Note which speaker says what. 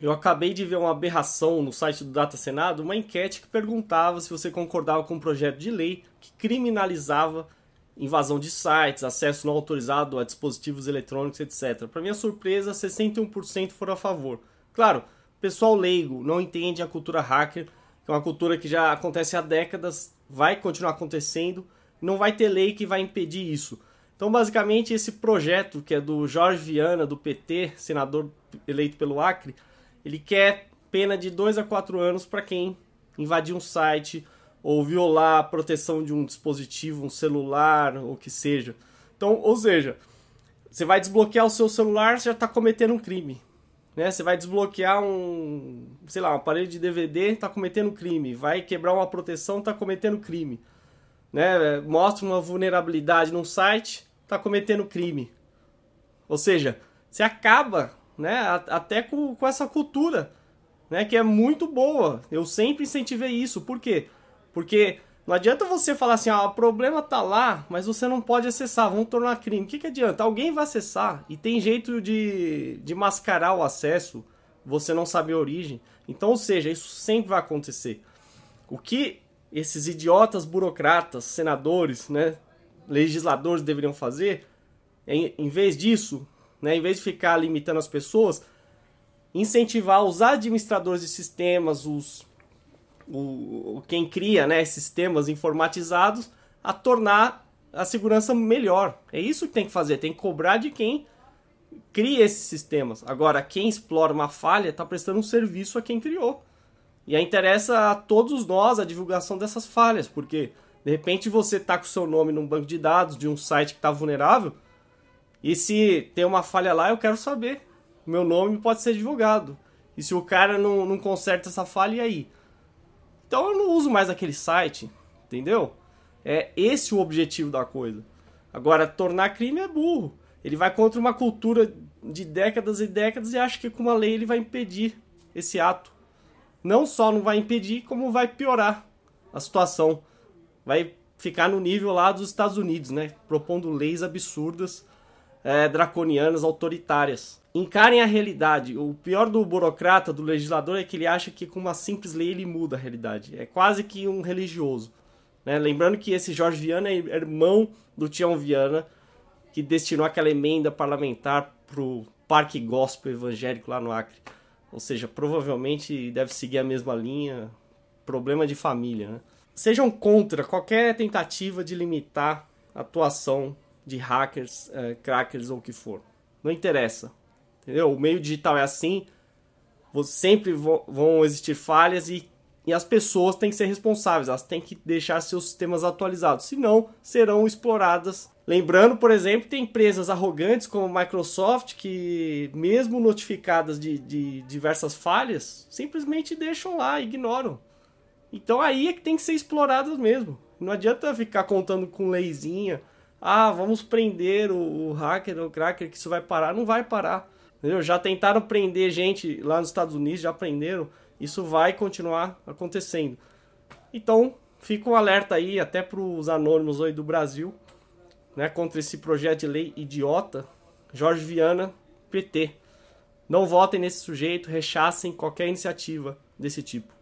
Speaker 1: Eu acabei de ver uma aberração no site do Data Senado, uma enquete que perguntava se você concordava com um projeto de lei que criminalizava invasão de sites, acesso não autorizado a dispositivos eletrônicos, etc. Para minha surpresa, 61% foram a favor. Claro, pessoal leigo não entende a cultura hacker, que é uma cultura que já acontece há décadas, vai continuar acontecendo, não vai ter lei que vai impedir isso. Então, basicamente, esse projeto, que é do Jorge Viana, do PT, senador eleito pelo Acre, ele quer pena de 2 a 4 anos para quem invadir um site ou violar a proteção de um dispositivo, um celular, ou que seja. Então, ou seja, você vai desbloquear o seu celular, você já está cometendo um crime. Né? Você vai desbloquear um, sei lá, um aparelho de DVD, está cometendo um crime. Vai quebrar uma proteção, está cometendo crime. Né? Mostra uma vulnerabilidade num site, está cometendo crime. Ou seja, você acaba né? até com, com essa cultura, né? Que é muito boa. Eu sempre incentivei isso. Por quê? Porque não adianta você falar assim, ah, o problema tá lá, mas você não pode acessar, vamos tornar crime. O que, que adianta? Alguém vai acessar e tem jeito de, de mascarar o acesso, você não sabe a origem. Então, ou seja, isso sempre vai acontecer. O que esses idiotas burocratas, senadores, né, legisladores deveriam fazer, em, é, em vez disso, né? Em vez de ficar limitando as pessoas, incentivar os administradores de sistemas, os o, quem cria, né, sistemas informatizados a tornar a segurança melhor. É isso que tem que fazer, tem que cobrar de quem cria esses sistemas. Agora, quem explora uma falha está prestando um serviço a quem criou. E aí interessa a todos nós a divulgação dessas falhas, porque de repente você está com o seu nome num banco de dados de um site que está vulnerável, e se tem uma falha lá, eu quero saber. Meu nome pode ser divulgado. E se o cara não, não conserta essa falha, e aí? Então eu não uso mais aquele site, entendeu? É esse o objetivo da coisa. Agora, tornar crime é burro. Ele vai contra uma cultura de décadas e décadas e acha que com uma lei ele vai impedir esse ato. Não só não vai impedir, como vai piorar a situação. Vai ficar no nível lá dos Estados Unidos, né? Propondo leis absurdas é, draconianas autoritárias. Encarem a realidade. O pior do burocrata, do legislador, é que ele acha que com uma simples lei ele muda a realidade. É quase que um religioso. Né? Lembrando que esse Jorge Viana é irmão do Tião Viana, que destinou aquela emenda parlamentar para o Parque Gospel Evangélico lá no Acre. Ou seja, provavelmente deve seguir a mesma linha. Problema de família. Né? Sejam contra qualquer tentativa de limitar a atuação de hackers, eh, crackers ou o que for. Não interessa. Entendeu? O meio digital é assim, sempre vão existir falhas e, e as pessoas têm que ser responsáveis, elas têm que deixar seus sistemas atualizados, senão serão exploradas. Lembrando, por exemplo, tem empresas arrogantes como a Microsoft que, mesmo notificadas de, de diversas falhas, simplesmente deixam lá, ignoram. Então aí é que tem que ser exploradas mesmo. Não adianta ficar contando com leizinha ah, vamos prender o, o hacker, o cracker, que isso vai parar. Não vai parar. Entendeu? Já tentaram prender gente lá nos Estados Unidos, já prenderam. Isso vai continuar acontecendo. Então, fica um alerta aí até para os anônimos aí do Brasil, né, contra esse projeto de lei idiota. Jorge Viana, PT. Não votem nesse sujeito, rechaçem qualquer iniciativa desse tipo.